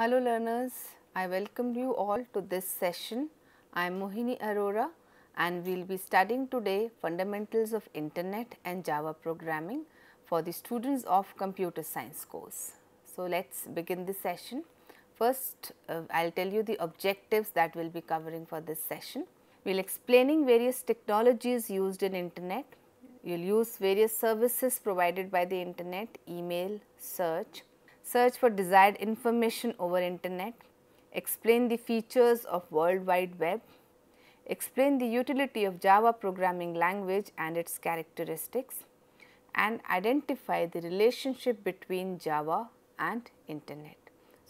Hello learners, I welcome you all to this session. I am Mohini Arora and we will be studying today fundamentals of internet and Java programming for the students of computer science course. So, let us begin the session. First, uh, I will tell you the objectives that we will be covering for this session. We will explaining various technologies used in internet. You will use various services provided by the internet, email, search, search for desired information over internet, explain the features of World Wide Web, explain the utility of Java programming language and its characteristics, and identify the relationship between Java and internet.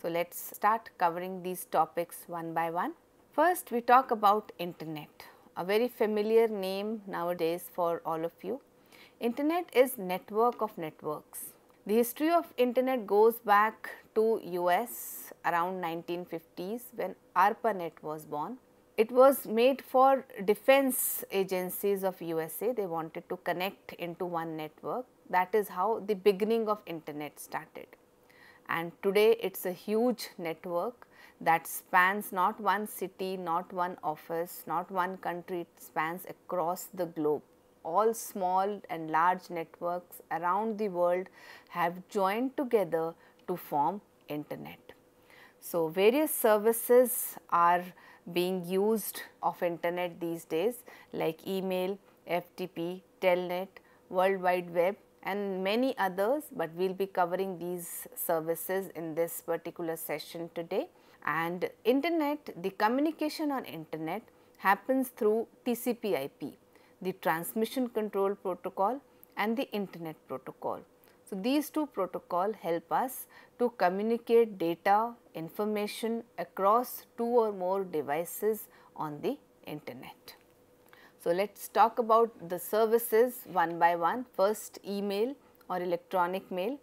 So, let us start covering these topics one by one. First, we talk about internet, a very familiar name nowadays for all of you. Internet is network of networks. The history of internet goes back to US around 1950s when ARPANET was born. It was made for defense agencies of USA. They wanted to connect into one network. That is how the beginning of internet started. And today it's a huge network that spans not one city, not one office, not one country, it spans across the globe all small and large networks around the world have joined together to form internet. So, various services are being used of internet these days like email, FTP, telnet, world wide web and many others but we will be covering these services in this particular session today. And internet, the communication on internet happens through TCP IP the transmission control protocol and the internet protocol. So, these two protocol help us to communicate data, information across two or more devices on the internet. So, let us talk about the services one by one. First email or electronic mail.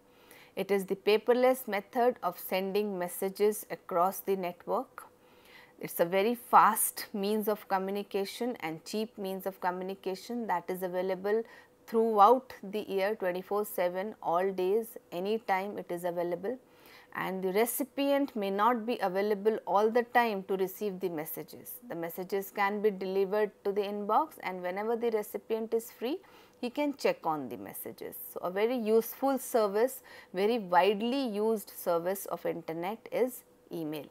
It is the paperless method of sending messages across the network. It is a very fast means of communication and cheap means of communication that is available throughout the year 24 7 all days any time it is available and the recipient may not be available all the time to receive the messages. The messages can be delivered to the inbox and whenever the recipient is free he can check on the messages. So, a very useful service, very widely used service of internet is email.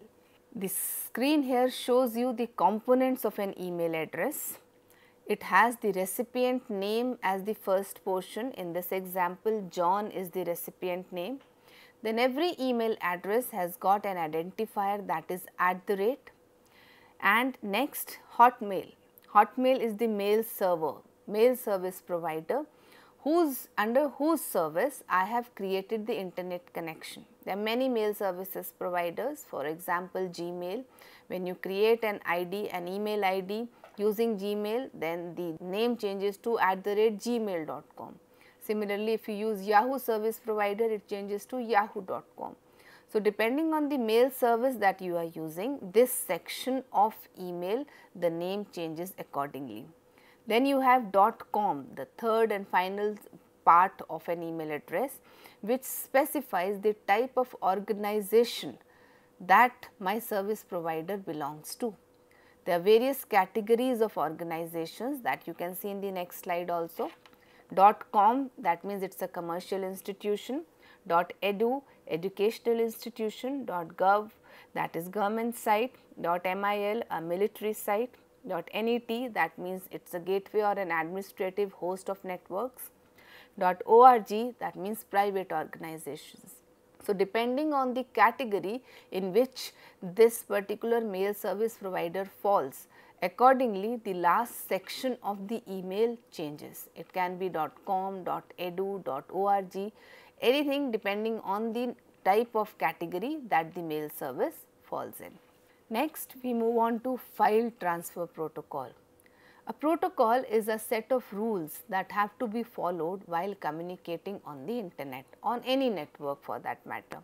The screen here shows you the components of an email address. It has the recipient name as the first portion. In this example, John is the recipient name. Then every email address has got an identifier that is at the rate. And next, Hotmail. Hotmail is the mail server, mail service provider whose under whose service I have created the internet connection. There are many mail services providers for example Gmail. When you create an ID, an email ID using Gmail then the name changes to at the rate gmail.com. Similarly, if you use Yahoo service provider it changes to yahoo.com. So, depending on the mail service that you are using, this section of email, the name changes accordingly. Then you have dot com, the third and final part of an email address which specifies the type of organization that my service provider belongs to. There are various categories of organizations that you can see in the next slide also. Dot com that means it is a commercial institution, dot edu educational institution, dot gov that is government site, dot mil a military site, dot NET that means it is a gateway or an administrative host of networks dot org that means private organizations. So, depending on the category in which this particular mail service provider falls, accordingly the last section of the email changes. It can be .com, .edu, .org, anything depending on the type of category that the mail service falls in. Next, we move on to file transfer protocol. A protocol is a set of rules that have to be followed while communicating on the internet, on any network for that matter.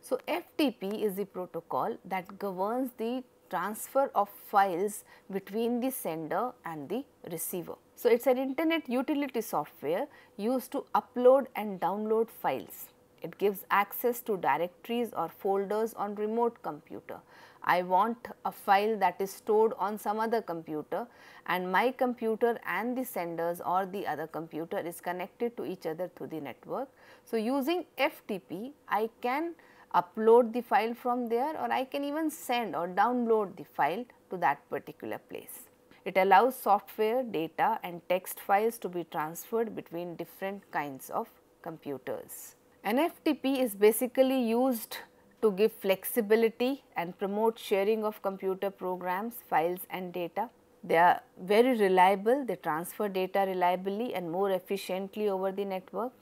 So, FTP is the protocol that governs the transfer of files between the sender and the receiver. So, it is an internet utility software used to upload and download files. It gives access to directories or folders on remote computer I want a file that is stored on some other computer and my computer and the sender's or the other computer is connected to each other through the network. So, using FTP I can upload the file from there or I can even send or download the file to that particular place. It allows software, data and text files to be transferred between different kinds of computers. An FTP is basically used to give flexibility and promote sharing of computer programs, files and data. They are very reliable, they transfer data reliably and more efficiently over the network.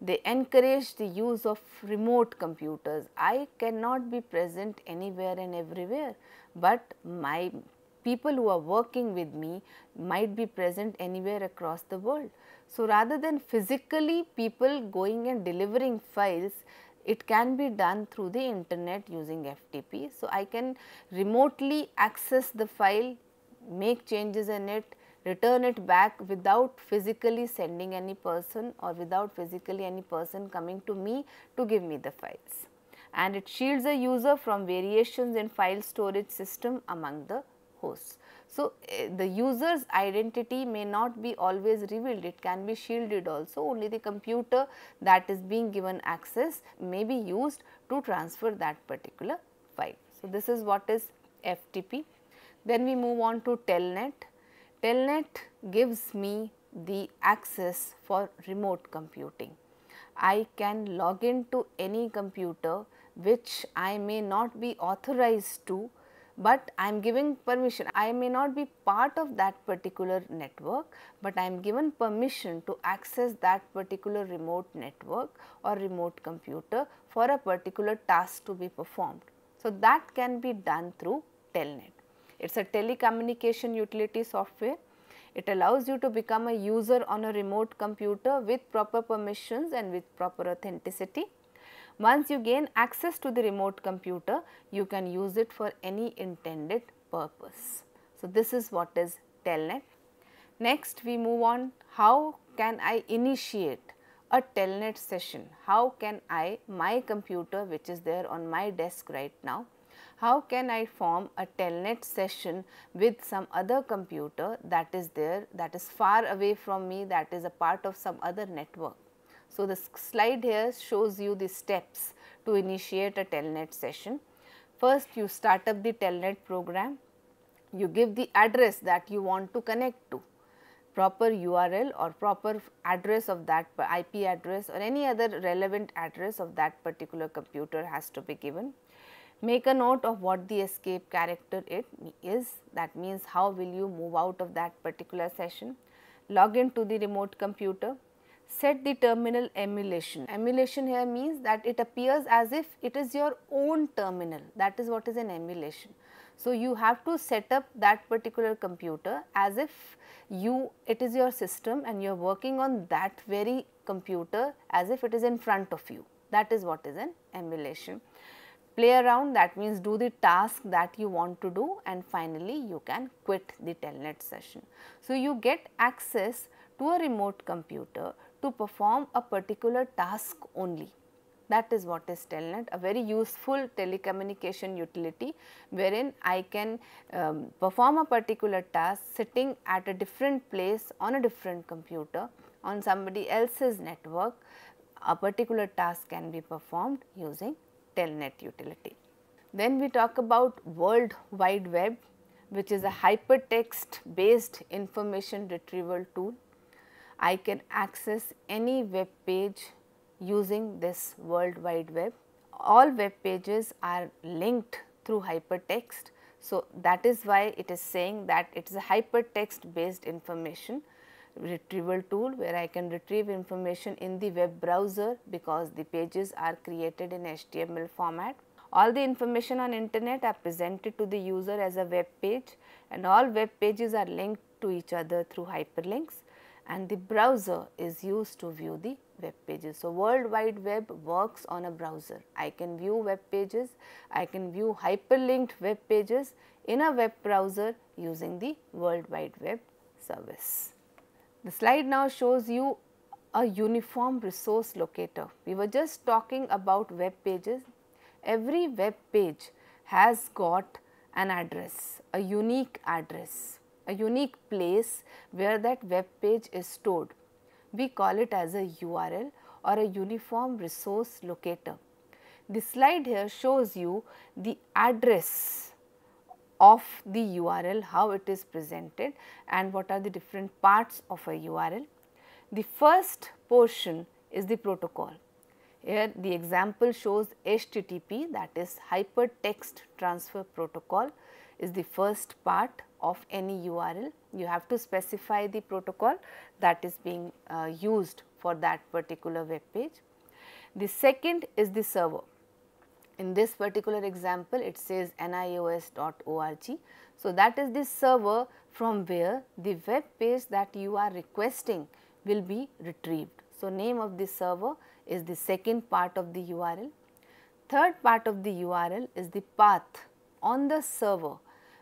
They encourage the use of remote computers. I cannot be present anywhere and everywhere, but my people who are working with me might be present anywhere across the world. So, rather than physically people going and delivering files, it can be done through the internet using FTP. So, I can remotely access the file, make changes in it, return it back without physically sending any person or without physically any person coming to me to give me the files. And it shields a user from variations in file storage system among the hosts. So, eh, the user's identity may not be always revealed, it can be shielded also, only the computer that is being given access may be used to transfer that particular file. So, this is what is FTP. Then we move on to telnet. Telnet gives me the access for remote computing. I can log in to any computer which I may not be authorized to but I am giving permission. I may not be part of that particular network, but I am given permission to access that particular remote network or remote computer for a particular task to be performed. So, that can be done through Telnet. It is a telecommunication utility software. It allows you to become a user on a remote computer with proper permissions and with proper authenticity. Once you gain access to the remote computer, you can use it for any intended purpose. So, this is what is telnet. Next, we move on how can I initiate a telnet session? How can I, my computer which is there on my desk right now, how can I form a telnet session with some other computer that is there, that is far away from me, that is a part of some other network. So, the slide here shows you the steps to initiate a telnet session. First you start up the telnet program, you give the address that you want to connect to proper URL or proper address of that IP address or any other relevant address of that particular computer has to be given. Make a note of what the escape character it is that means how will you move out of that particular session. Log into the remote computer set the terminal emulation. Emulation here means that it appears as if it is your own terminal that is what is an emulation. So, you have to set up that particular computer as if you it is your system and you are working on that very computer as if it is in front of you that is what is an emulation. Play around that means do the task that you want to do and finally you can quit the telnet session. So, you get access to a remote computer to perform a particular task only. That is what is telnet, a very useful telecommunication utility wherein I can um, perform a particular task sitting at a different place on a different computer on somebody else's network, a particular task can be performed using telnet utility. Then we talk about World Wide Web which is a hypertext based information retrieval tool I can access any web page using this World Wide Web. All web pages are linked through hypertext. So, that is why it is saying that it is a hypertext based information retrieval tool where I can retrieve information in the web browser because the pages are created in HTML format. All the information on internet are presented to the user as a web page and all web pages are linked to each other through hyperlinks and the browser is used to view the web pages. So, World Wide Web works on a browser. I can view web pages, I can view hyperlinked web pages in a web browser using the World Wide Web service. The slide now shows you a uniform resource locator. We were just talking about web pages. Every web page has got an address, a unique address a unique place where that web page is stored. We call it as a URL or a uniform resource locator. The slide here shows you the address of the URL, how it is presented and what are the different parts of a URL. The first portion is the protocol. Here the example shows HTTP that is Hypertext Transfer Protocol is the first part of any URL. You have to specify the protocol that is being uh, used for that particular web page. The second is the server. In this particular example, it says nios.org. So, that is the server from where the web page that you are requesting will be retrieved. So, name of the server is the second part of the URL. Third part of the URL is the path on the server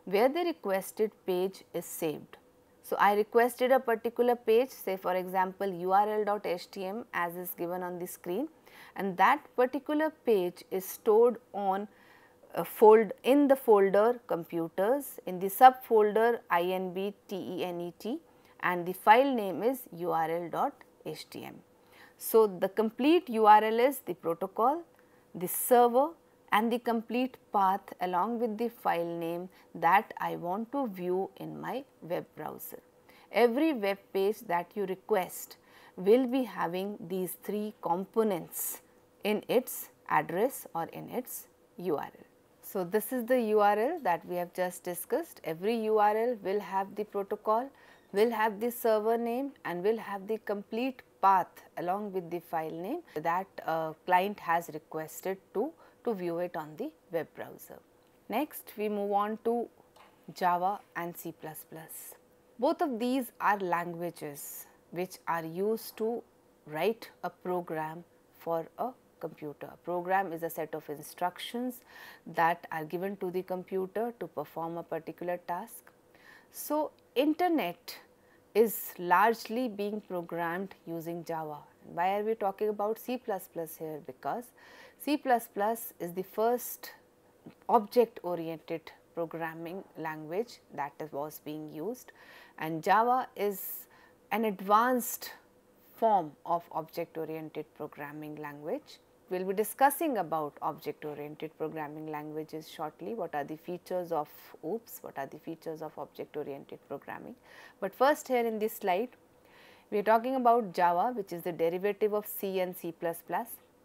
where the requested page is saved. So, I requested a particular page say for example, url.htm as is given on the screen and that particular page is stored on a fold in the folder computers in the subfolder INBTENET, and the file name is url.htm. So, the complete URL is the protocol, the server and the complete path along with the file name that I want to view in my web browser. Every web page that you request will be having these three components in its address or in its URL. So, this is the URL that we have just discussed. Every URL will have the protocol, will have the server name and will have the complete path along with the file name that a uh, client has requested to, to view it on the web browser. Next, we move on to Java and C++. Both of these are languages which are used to write a program for a computer. A program is a set of instructions that are given to the computer to perform a particular task. So, internet is largely being programmed using Java. Why are we talking about C++ here? Because C++ is the first object oriented programming language that was being used and Java is an advanced form of object oriented programming language we will be discussing about object oriented programming languages shortly, what are the features of OOPs, what are the features of object oriented programming. But first here in this slide, we are talking about Java which is the derivative of C and C++.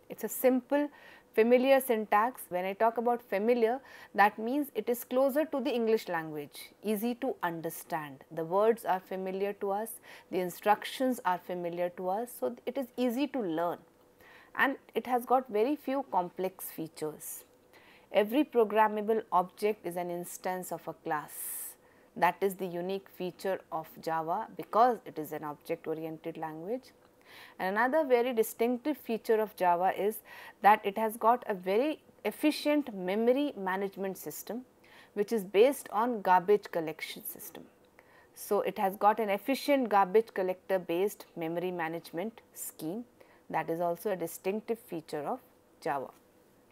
It is a simple familiar syntax. When I talk about familiar, that means it is closer to the English language, easy to understand. The words are familiar to us, the instructions are familiar to us. So, it is easy to learn and it has got very few complex features. Every programmable object is an instance of a class. That is the unique feature of Java because it is an object oriented language. And another very distinctive feature of Java is that it has got a very efficient memory management system which is based on garbage collection system. So, it has got an efficient garbage collector based memory management scheme that is also a distinctive feature of Java.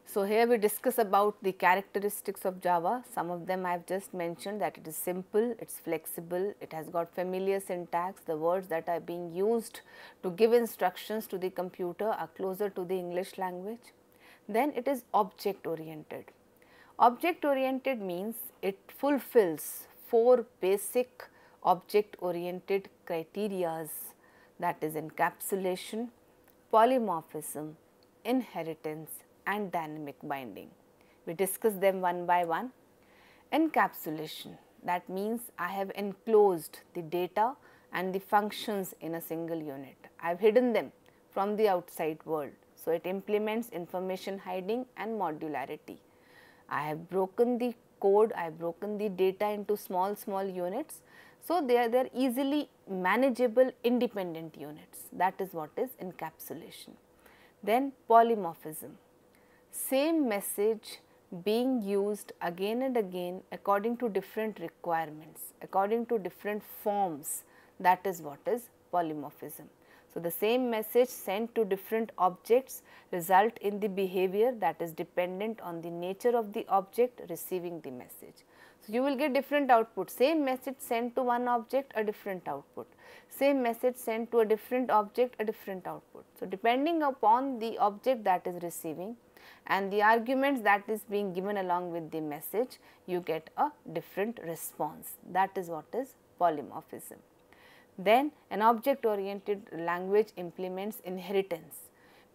So, here we discuss about the characteristics of Java. Some of them I have just mentioned that it is simple, it is flexible, it has got familiar syntax. The words that are being used to give instructions to the computer are closer to the English language. Then it is object oriented. Object oriented means it fulfills four basic object oriented criterias that is encapsulation, polymorphism, inheritance and dynamic binding. We discuss them one by one. Encapsulation that means I have enclosed the data and the functions in a single unit. I have hidden them from the outside world. So, it implements information hiding and modularity. I have broken the code, I have broken the data into small small units so, they are, they are easily manageable independent units that is what is encapsulation. Then polymorphism, same message being used again and again according to different requirements, according to different forms that is what is polymorphism. So, the same message sent to different objects result in the behavior that is dependent on the nature of the object receiving the message. So, you will get different output same message sent to one object a different output same message sent to a different object a different output. So, depending upon the object that is receiving and the arguments that is being given along with the message you get a different response that is what is polymorphism. Then an object oriented language implements inheritance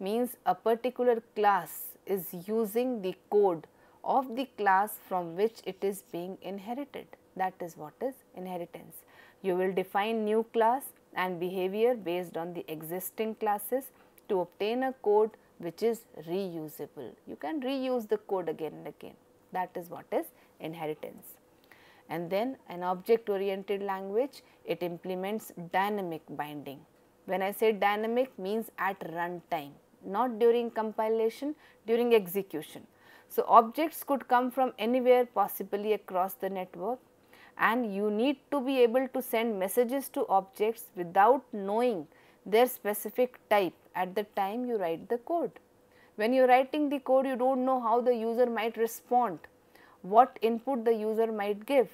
means a particular class is using the code of the class from which it is being inherited. That is what is inheritance. You will define new class and behavior based on the existing classes to obtain a code which is reusable. You can reuse the code again and again. That is what is inheritance. And then an object oriented language, it implements dynamic binding. When I say dynamic means at runtime, not during compilation, during execution. So, objects could come from anywhere possibly across the network and you need to be able to send messages to objects without knowing their specific type at the time you write the code. When you are writing the code, you do not know how the user might respond, what input the user might give.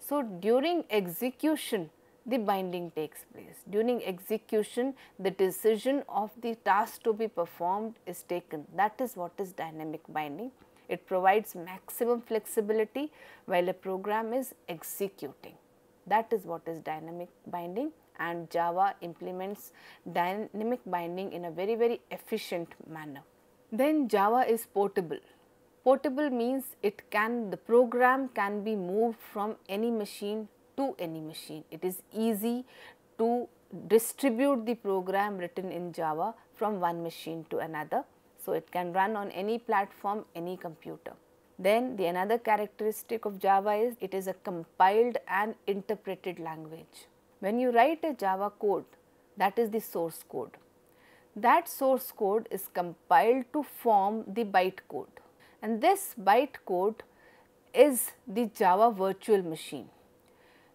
So, during execution, the binding takes place. During execution, the decision of the task to be performed is taken. That is what is dynamic binding. It provides maximum flexibility while a program is executing. That is what is dynamic binding and Java implements dynamic binding in a very very efficient manner. Then Java is portable. Portable means it can the program can be moved from any machine to any machine. It is easy to distribute the program written in Java from one machine to another so, it can run on any platform, any computer. Then the another characteristic of Java is it is a compiled and interpreted language. When you write a Java code, that is the source code. That source code is compiled to form the bytecode and this bytecode is the Java virtual machine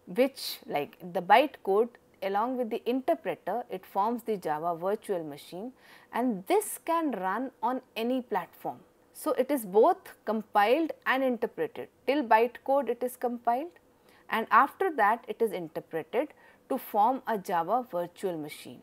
which like the bytecode along with the interpreter, it forms the Java virtual machine and this can run on any platform. So, it is both compiled and interpreted. Till bytecode it is compiled and after that it is interpreted to form a Java virtual machine.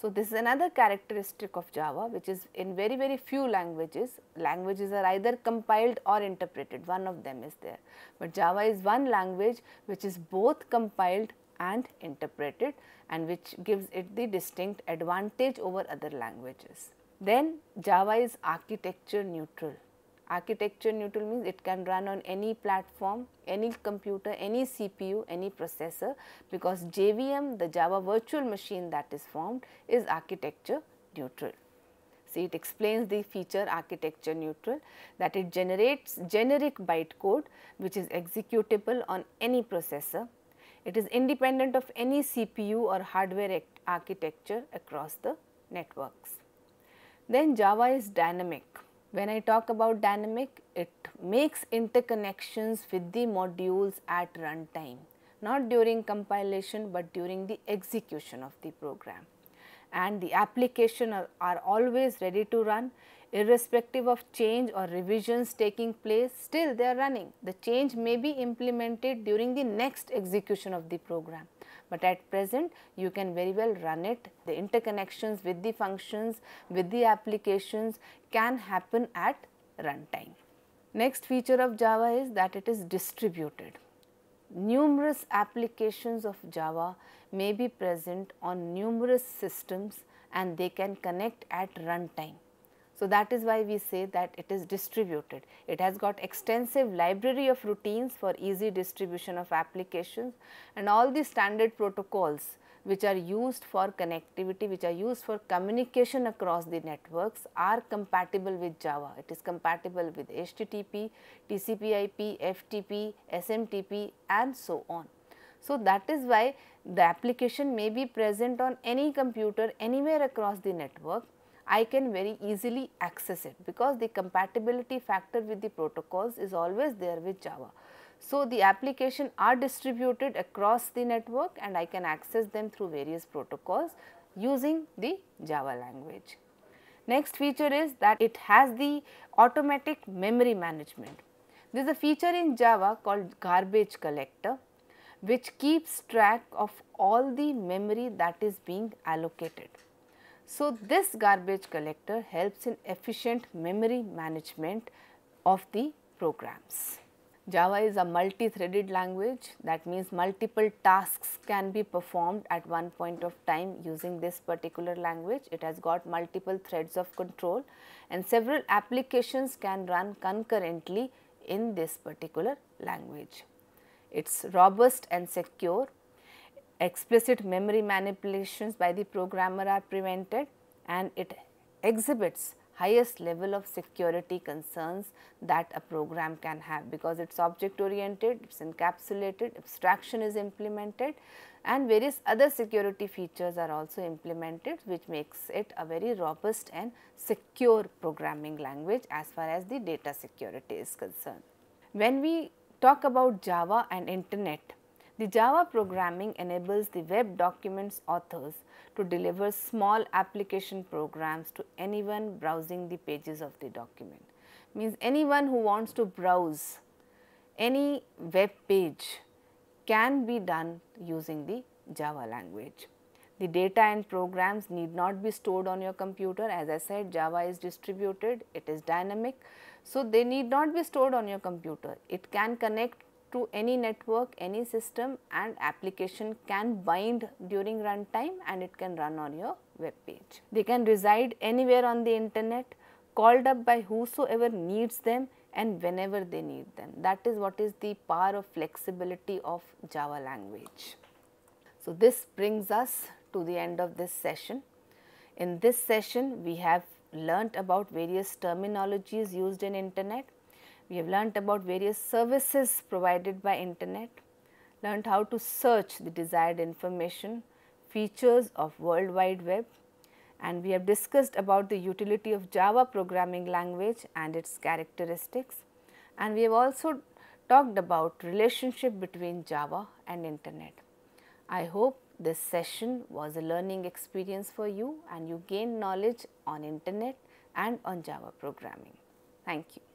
So, this is another characteristic of Java which is in very very few languages, languages are either compiled or interpreted one of them is there, but Java is one language which is both compiled and interpret it and which gives it the distinct advantage over other languages. Then Java is architecture neutral. Architecture neutral means it can run on any platform, any computer, any CPU, any processor because JVM, the Java virtual machine that is formed is architecture neutral. See it explains the feature architecture neutral that it generates generic bytecode which is executable on any processor it is independent of any CPU or hardware architecture across the networks. Then Java is dynamic. When I talk about dynamic, it makes interconnections with the modules at runtime, not during compilation but during the execution of the program. And the application are, are always ready to run irrespective of change or revisions taking place, still they are running. The change may be implemented during the next execution of the program, but at present you can very well run it. The interconnections with the functions, with the applications can happen at runtime. Next feature of Java is that it is distributed. Numerous applications of Java may be present on numerous systems and they can connect at runtime. So, that is why we say that it is distributed. It has got extensive library of routines for easy distribution of applications and all the standard protocols which are used for connectivity, which are used for communication across the networks are compatible with Java. It is compatible with HTTP, TCP IP, FTP, SMTP and so on. So, that is why the application may be present on any computer anywhere across the network I can very easily access it because the compatibility factor with the protocols is always there with Java. So, the application are distributed across the network and I can access them through various protocols using the Java language. Next feature is that it has the automatic memory management. There is a feature in Java called garbage collector which keeps track of all the memory that is being allocated. So, this garbage collector helps in efficient memory management of the programs. Java is a multi-threaded language that means multiple tasks can be performed at one point of time using this particular language. It has got multiple threads of control and several applications can run concurrently in this particular language. It is robust and secure Explicit memory manipulations by the programmer are prevented and it exhibits highest level of security concerns that a program can have because it is object oriented, it is encapsulated, abstraction is implemented and various other security features are also implemented which makes it a very robust and secure programming language as far as the data security is concerned. When we talk about Java and internet, the Java programming enables the web documents authors to deliver small application programs to anyone browsing the pages of the document. Means anyone who wants to browse any web page can be done using the Java language. The data and programs need not be stored on your computer. As I said, Java is distributed, it is dynamic. So, they need not be stored on your computer. It can connect to any network, any system and application can bind during runtime and it can run on your web page. They can reside anywhere on the internet, called up by whosoever needs them and whenever they need them. That is what is the power of flexibility of Java language. So, this brings us to the end of this session. In this session, we have learnt about various terminologies used in internet we have learnt about various services provided by internet, learnt how to search the desired information, features of World Wide Web and we have discussed about the utility of Java programming language and its characteristics and we have also talked about relationship between Java and internet. I hope this session was a learning experience for you and you gained knowledge on internet and on Java programming. Thank you.